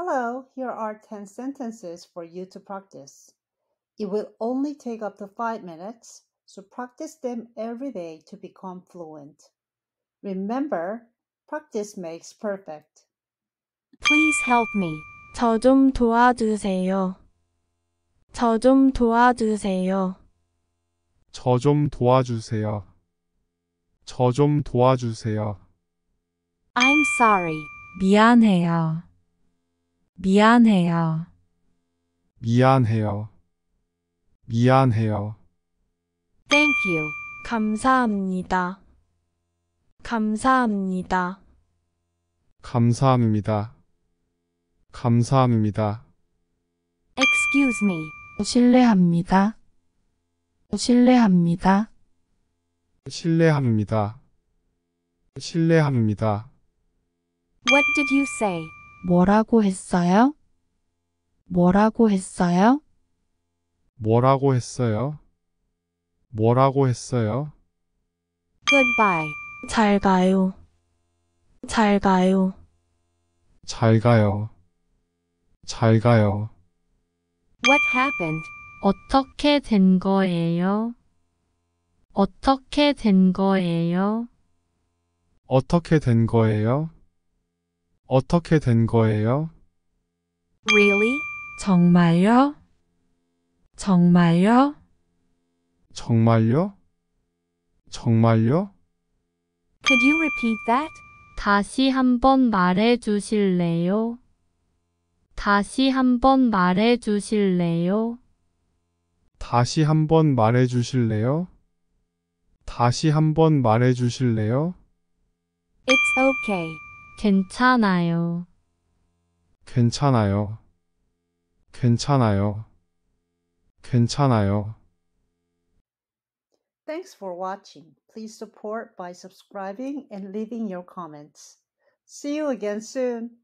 Hello, here are 10 sentences for you to practice. It will only take up to 5 minutes, so practice them every day to become fluent. Remember, practice makes perfect. Please help me. 저 좀 도와주세요. 저 좀 도와주세요. 저 좀 도와주세요. 저 좀 도와주세요. I'm sorry. 미안해요. 미안해요. 미안해요. 미안해요. Thank you. 감사합니다. 감사합니다. 감사합니다. 감사합니다. Excuse me. 실례합니다. 실례합니다. 실례합니다. 실례합니다. What did you say? 뭐라고 했어요? 뭐라고 했어요? 뭐라고 했어요? 뭐라고 했어요? Goodbye. 잘 가요. 잘 가요. 잘 가요. 잘 가요. What happened? 어떻게 된 거예요? 어떻게 된 거예요? 어떻게 된 거예요? 어떻게 된 거예요? Really? 정말요? 정말요? 정말요? 정말요? Could you repeat that? 다시 한번 말해 주실래요? 다시 한번 말해 주실래요? 다시 한번 말해 주실래요? 다시 한번 말해 주실래요? It's okay. 괜찮아요. 괜찮아요. 괜찮아요. 괜찮아요. Thanks for watching. Please support by subscribing and leaving your comments. See you again soon.